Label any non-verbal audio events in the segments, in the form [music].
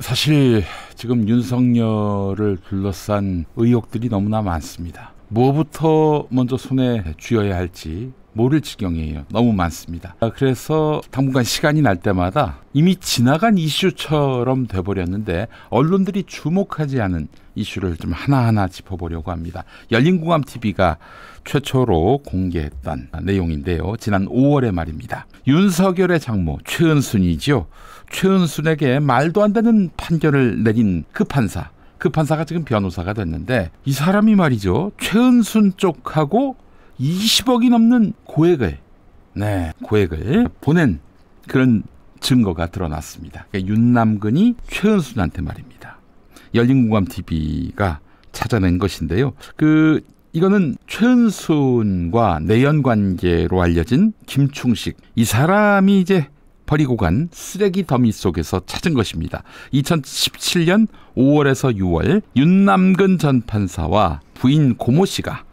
사실 지금 윤석열을 둘러싼 의혹들이 너무나 많습니다. 뭐부터 먼저 손에 쥐어야 할지 모를 지경이에요. 너무 많습니다. 아, 그래서 당분간 시간이 날 때마다 이미 지나간 이슈처럼 돼버렸는데 언론들이 주목하지 않은 이슈를 좀 하나하나 짚어보려고 합니다. 열린공감TV가 최초로 공개했던 내용인데요. 지난 5월에 말입니다. 윤석열의 장모 최은순이죠 최은순에게 말도 안 되는 판결을 내린 그 판사. 그 판사가 지금 변호사가 됐는데 이 사람이 말이죠. 최은순 쪽하고 20억이 넘는 고액을 네 고액을 보낸 그런 증거가 드러났습니다. 그러니까 윤남근이 최은순한테 말입니다. 열린공감 TV가 찾아낸 것인데요. 그 이거는 최은순과 내연 관계로 알려진 김충식 이 사람이 이제 버리고 간 쓰레기 더미 속에서 찾은 것입니다. 2017년 5월에서 6월 윤남근 전 판사와 부인 고모 씨가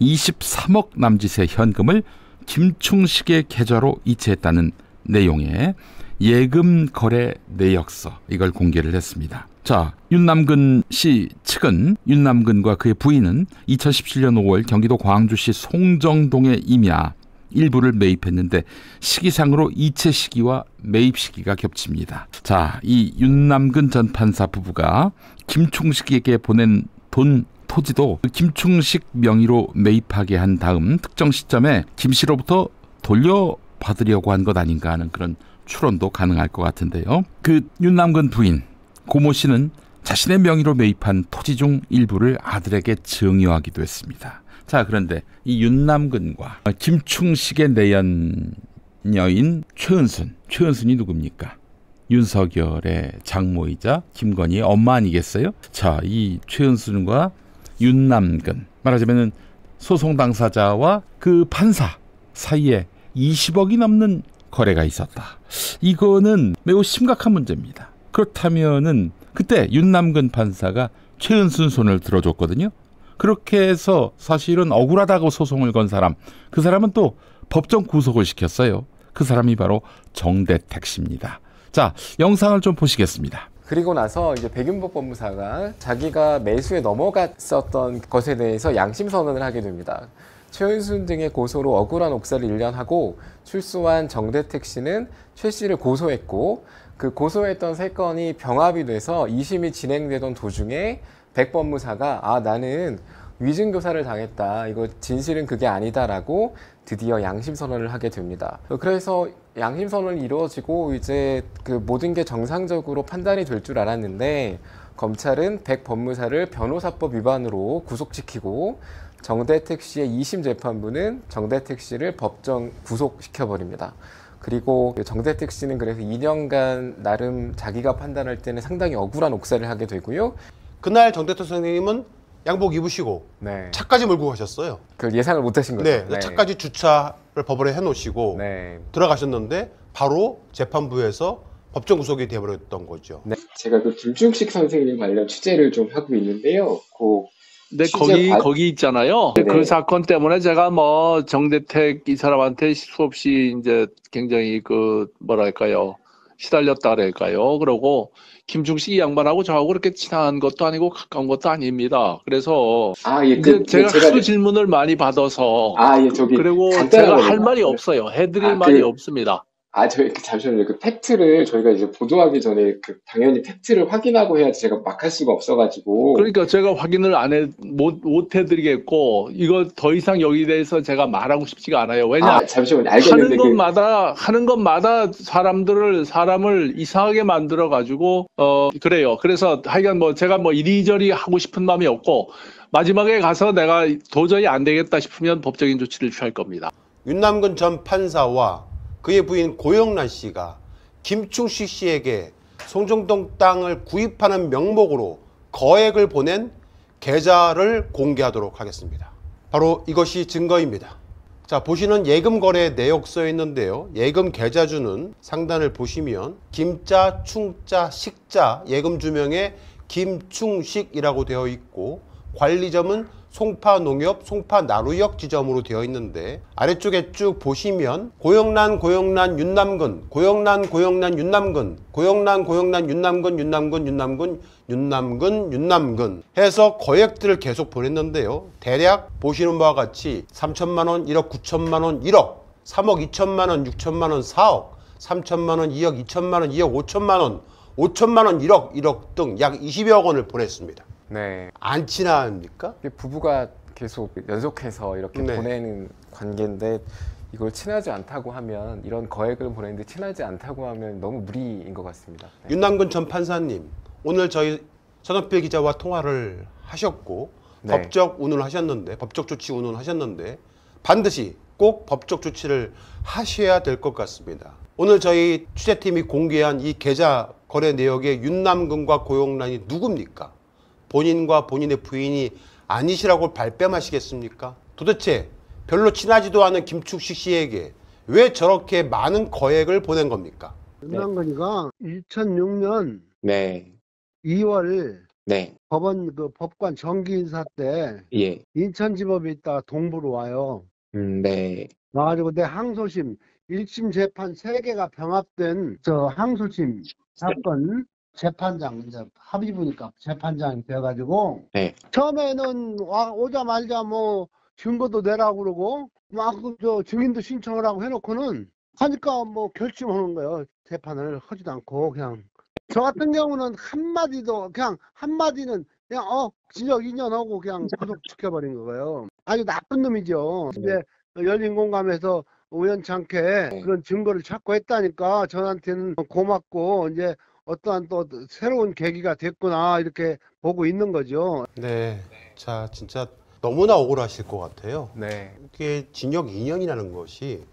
23억 남짓의 현금을 김충식의 계좌로 이체했다는 내용의 예금 거래 내역서 이걸 공개를 했습니다. 자, 윤남근 씨 측은 윤남근과 그의 부인은 2017년 5월 경기도 광주시 송정동의 임야 일부를 매입했는데 시기상으로 이체 시기와 매입 시기가 겹칩니다. 자, 이 윤남근 전 판사 부부가 김충식에게 보낸 돈 토지도 김충식 명의로 매입하게 한 다음 특정 시점에 김 씨로부터 돌려받으려고 한 것 아닌가 하는 그런 추론도 가능할 것 같은데요. 그 윤남근 부인 고모 씨는 자신의 명의로 매입한 토지 중 일부를 아들에게 증여하기도 했습니다. 자 그런데 이 윤남근과 김충식의 내연녀인 최은순, 최은순이 누굽니까? 윤석열의 장모이자 김건희의 엄마 아니겠어요? 자, 이 최은순과 윤남근 말하자면은 소송 당사자와 그 판사 사이에 20억이 넘는 거래가 있었다. 이거는 매우 심각한 문제입니다. 그렇다면은 그때 윤남근 판사가 최은순 손을 들어줬거든요. 그렇게 해서 사실은 억울하다고 소송을 건 사람, 그 사람은 또 법정 구속을 시켰어요. 그 사람이 바로 정대택 씨입니다. 자, 영상을 좀 보시겠습니다. 그리고 나서 이제 백윤복 법무사가 자기가 매수에 넘어갔었던 것에 대해서 양심 선언을 하게 됩니다. 최은순 등의 고소로 억울한 옥사를일련 하고 출소한 정대택 씨는 최 씨를 고소했고 그 고소했던 세 건이 병합이 돼서 2심이 진행되던 도중에 백 법무사가 아 나는 위증교사를 당했다. 이거 진실은 그게 아니다라고 드디어 양심 선언을 하게 됩니다. 그래서 양심 선언이 이루어지고 이제 그 모든 게 정상적으로 판단이 될 줄 알았는데 검찰은 백 법무사를 변호사법 위반으로 구속시키고 정대택 씨의 2심 재판부는 정대택 씨를 법정 구속시켜버립니다. 그리고 정대택 씨는 그래서 2년간 나름 자기가 판단할 때는 상당히 억울한 옥살을 하게 되고요. 그날 정대택 선생님은 양복 입으시고 네. 차까지 몰고 가셨어요. 그걸 예상을 못 하신 거죠. 네, 네. 차까지 주차를 법원에 해놓으시고 네. 들어가셨는데 바로 재판부에서 법정 구속이 되어버렸던 거죠. 네. 제가 그 김중식 선생님 관련 취재를 좀 하고 있는데요. 그근 네, 거기 받... 거기 있잖아요. 네그 사건 때문에 제가 뭐 정대택 이 사람한테 수없이 이제 굉장히 그 뭐랄까요 시달렸다 그럴까요? 그러고 김중식 이 양반하고 저하고 그렇게 친한 것도 아니고 가까운 것도 아닙니다. 그래서 아, 예, 그, 그, 제가, 제가 하도 질문을 많이 받아서 아, 예, 저기 그리고 제가 할 말이 없어요. 해드릴 아, 말이 그, 없습니다. 아, 저희, 잠시만요. 그 팩트를 저희가 이제 보도하기 전에 그 당연히 팩트를 확인하고 해야지 제가 막 할 수가 없어가지고. 그러니까 제가 확인을 안 해, 못, 못 해드리겠고, 이거 더 이상 여기 대해서 제가 말하고 싶지가 않아요. 왜냐. 아, 잠시만요. 알겠는데. 하는 그 것마다, 그... 하는 것마다 사람들을, 사람을 이상하게 만들어가지고, 어, 그래요. 그래서 하여간 뭐 제가 뭐 이리저리 하고 싶은 마음이 없고, 마지막에 가서 내가 도저히 안 되겠다 싶으면 법적인 조치를 취할 겁니다. 윤남근 전 판사와 그의 부인 고영란 씨가 김충식 씨에게 송정동 땅을 구입하는 명목으로 거액을 보낸 계좌를 공개하도록 하겠습니다. 바로 이것이 증거입니다. 자 보시는 예금 거래 내역서에 있는데요. 예금 계좌주는 상단을 보시면 김자, 충자, 식자 예금 주명에 김충식이라고 되어 있고 관리점은 송파농협, 송파나루역 지점으로 되어 있는데 아래쪽에 쭉 보시면 고영란, 고영란, 윤남근 고영란, 고영란, 윤남근 고영란, 고영란, 윤남근윤남근윤남근윤남근윤남근 해서 거액들을 계속 보냈는데요. 대략 보시는 바와 같이 3천만 원, 1억, 9천만 원, 1억, 3억, 2천만 원, 6천만 원, 4억, 3천만 원, 2억, 2천만 원, 2억, 5천만 원, 5천만 원, 1억, 1억 등 약 20여억 원을 보냈습니다. 네. 안 친합니까? 부부가 계속 연속해서 이렇게 네. 보내는 관계인데 이걸 친하지 않다고 하면 이런 거액을 보내는데 친하지 않다고 하면 너무 무리인 것 같습니다. 네. 윤남근 전 판사님 오늘 저희 서정필 기자와 통화를 하셨고 네. 법적 운운을 하셨는데 법적 조치 운운을 하셨는데 반드시 꼭 법적 조치를 하셔야 될 것 같습니다. 오늘 저희 취재팀이 공개한 이 계좌 거래 내역의 윤남근과 고용란이 누굽니까? 본인과 본인의 부인이 아니시라고 발뺌하시겠습니까? 도대체 별로 친하지도 않은 김축식 씨에게 왜 저렇게 많은 거액을 보낸 겁니까? 중요한 거니까 2006년 네. 2월 네. 법원 그 법관 정기 인사 때 예. 인천지법에 있다가 동부로 와요. 음, 네. 와가지고 내 항소심 1심 재판 3개가 병합된 저 항소심 사건 재판장 이제 합의 보니까 재판장이 돼가지고 네. 처음에는 와오자말자뭐 증거도 내라 그러고 막저 그 증인도 신청을 하고 해놓고는 하니까 뭐 결심하는 거예요 재판을 하지도 않고 그냥 저 같은 경우는 한마디도 그냥 한마디는 그냥 어 진적 인연하고 그냥 구속시켜버린 거예요 아주 나쁜 놈이죠 근데 네. 그 열린 공감에서 우연찮게 네. 그런 증거를 찾고 했다니까 저한테는 고맙고 이제 어떠한 또 새로운 계기가 됐구나 이렇게 보고 있는 거죠. 네. 자, 진짜 너무나 억울하실 것 같아요. 네. 이게 징역 2년이라는 것이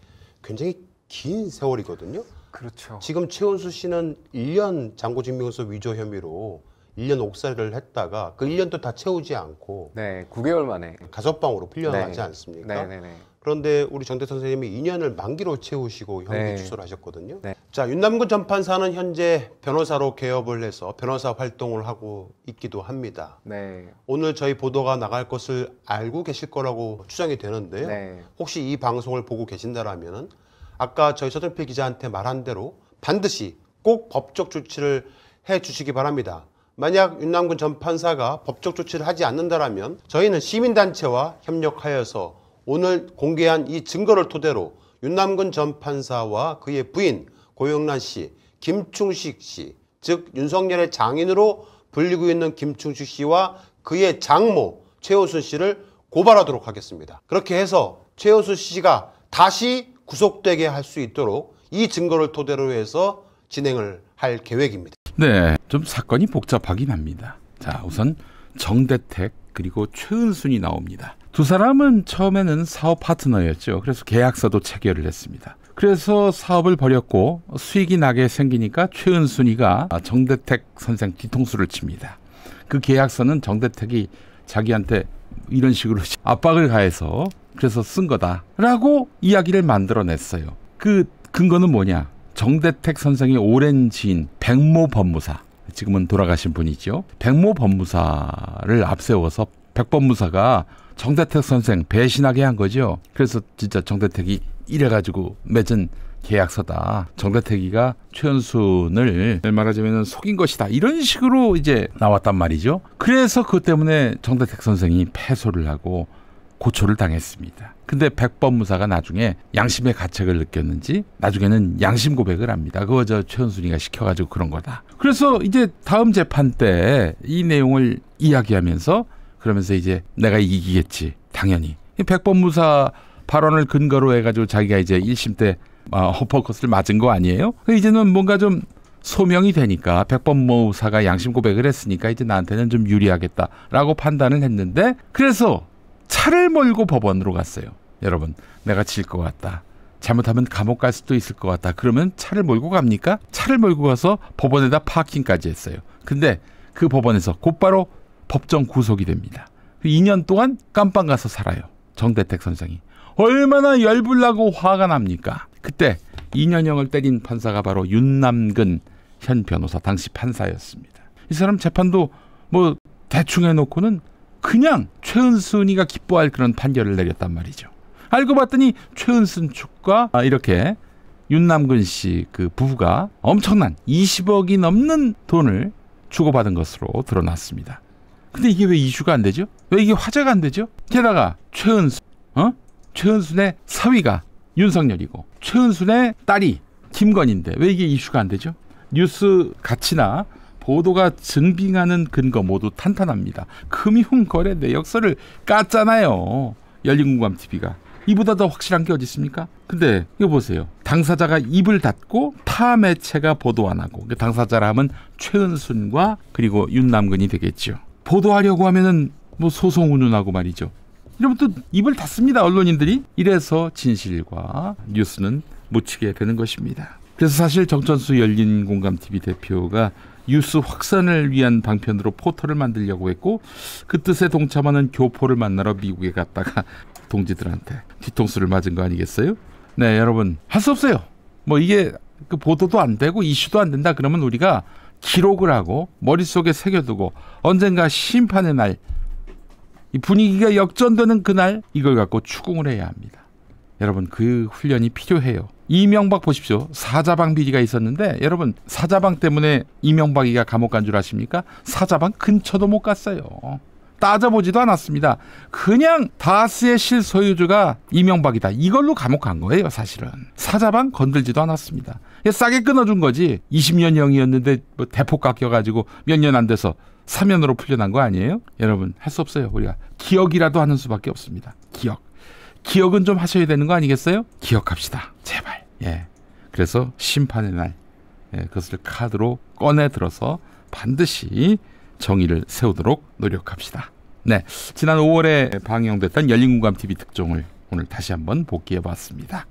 굉장히 긴 세월이거든요. 그렇죠. 지금 최원수 씨는 1년 장고증명서 위조 혐의로 1년 옥살이를 했다가 그 1년도 다 채우지 않고 네, 9개월 만에 가석 방으로 풀려나지 네. 않습니까? 네, 네, 네. 그런데 우리 정대 선생님이 2년을 만기로 채우시고 형기 네. 취소를 하셨거든요. 네. 자, 윤남구 전판사는 현재 변호사로 개업을 해서 변호사 활동을 하고 있기도 합니다. 네. 오늘 저희 보도가 나갈 것을 알고 계실 거라고 추정이 되는데요. 네. 혹시 이 방송을 보고 계신다라면 아까 저희 서정필 기자한테 말한 대로 반드시 꼭 법적 조치를 해 주시기 바랍니다. 만약 윤남군 전 판사가 법적 조치를 하지 않는다라면 저희는 시민단체와 협력하여서 오늘 공개한 이 증거를 토대로 윤남군전 판사와 그의 부인 고영란 씨, 김충식 씨, 즉 윤석열의 장인으로 불리고 있는 김충식 씨와 그의 장모 최호순 씨를 고발하도록 하겠습니다. 그렇게 해서 최호순 씨가 다시 구속되게 할 수 있도록 이 증거를 토대로 해서 진행을 할 계획입니다. 네, 좀 사건이 복잡하긴 합니다. 자, 우선 정대택 그리고 최은순이 나옵니다. 두 사람은 처음에는 사업 파트너였죠. 그래서 계약서도 체결을 했습니다. 그래서 사업을 벌였고 수익이 나게 생기니까 최은순이가 정대택 선생 뒤통수를 칩니다. 그 계약서는 정대택이 자기한테 이런 식으로 [laughs] 압박을 가해서 그래서 쓴 거다라고 이야기를 만들어냈어요. 그 근거는 뭐냐? 정대택 선생의 오랜 지인 백모 법무사 지금은 돌아가신 분이죠. 백모 법무사를 앞세워서 백 법무사가 정대택 선생 배신하게 한 거죠. 그래서 진짜 정대택이 이래가지고 맺은 계약서다. 정대택이가 최연순을 말하자면 속인 것이다. 이런 식으로 이제 나왔단 말이죠. 그래서 그 때문에 정대택 선생이 패소를 하고 고초를 당했습니다. 근데 백범무사가 나중에 양심의 가책을 느꼈는지 나중에는 양심 고백을 합니다. 그거 저 최은순이가 시켜가지고 그런 거다. 그래서 이제 다음 재판 때 이 내용을 이야기하면서 그러면서 이제 내가 이기겠지 당연히 백범무사 발언을 근거로 해가지고 자기가 이제 1심 때 어, 허퍼컷을 맞은 거 아니에요? 그 이제는 뭔가 좀 소명이 되니까 백범무사가 양심 고백을 했으니까 이제 나한테는 좀 유리하겠다라고 판단을 했는데 그래서 차를 몰고 법원으로 갔어요. 여러분, 내가 질 것 같다. 잘못하면 감옥 갈 수도 있을 것 같다. 그러면 차를 몰고 갑니까? 차를 몰고 가서 법원에다 파킹까지 했어요. 근데 그 법원에서 곧바로 법정 구속이 됩니다. 2년 그 동안 깜빵 가서 살아요. 정대택 선생이. 얼마나 열불나고 화가 납니까? 그때 2년형을 때린 판사가 바로 윤남근 현 변호사, 당시 판사였습니다. 이 사람 재판도 뭐 대충 해놓고는 그냥 최은순이가 기뻐할 그런 판결을 내렸단 말이죠. 알고 봤더니 최은순 측과 아, 이렇게 윤남근 씨 그 부부가 엄청난 20억이 넘는 돈을 주고받은 것으로 드러났습니다. 근데 이게 왜 이슈가 안 되죠? 왜 이게 화제가 안 되죠? 게다가 최은순, 어? 최은순의 사위가 윤석열이고 최은순의 딸이 김건인데 왜 이게 이슈가 안 되죠? 뉴스 가치나 보도가 증빙하는 근거 모두 탄탄합니다. 금융거래 내역서를 깠잖아요. 열린공감TV가. 이보다 더 확실한 게 어디 있습니까? 근데 이거 보세요. 당사자가 입을 닫고 타 매체가 보도 안 하고 그 당사자라 면 최은순과 그리고 윤남근이 되겠죠. 보도하려고 하면은 뭐 소송 운운하고 말이죠. 이러면 또 입을 닫습니다 언론인들이. 이래서 진실과 뉴스는 묻히게 되는 것입니다. 그래서 사실 정천수 열린 공감 TV 대표가 뉴스 확산을 위한 방편으로 포털을 만들려고 했고 그 뜻에 동참하는 교포를 만나러 미국에 갔다가 동지들한테 뒤통수를 맞은 거 아니겠어요? 네, 여러분 할 수 없어요. 뭐 이게 그 보도도 안 되고 이슈도 안 된다 그러면 우리가 기록을 하고 머릿속에 새겨두고 언젠가 심판의 날 이 분위기가 역전되는 그날 이걸 갖고 추궁을 해야 합니다. 여러분 그 훈련이 필요해요. 이명박 보십시오. 사자방 비리가 있었는데 여러분 사자방 때문에 이명박이가 감옥 간 줄 아십니까? 사자방 근처도 못 갔어요. 따져보지도 않았습니다. 그냥 다스의 실소유주가 이명박이다. 이걸로 감옥 간 거예요, 사실은. 사자방 건들지도 않았습니다. 싸게 끊어준 거지. 20년형이었는데 뭐 대폭 깎여가지고 몇 년 안 돼서 사면으로 풀려난 거 아니에요? 여러분, 할 수 없어요, 우리가. 기억이라도 하는 수밖에 없습니다. 기억. 기억은 좀 하셔야 되는 거 아니겠어요? 기억합시다. 제발. 예. 그래서 심판의 날. 예, 그것을 카드로 꺼내 들어서 반드시 정의를 세우도록 노력합시다. 네. 지난 5월에 방영됐던 열린공감 TV 특종을 오늘 다시 한번 복귀해 봤습니다.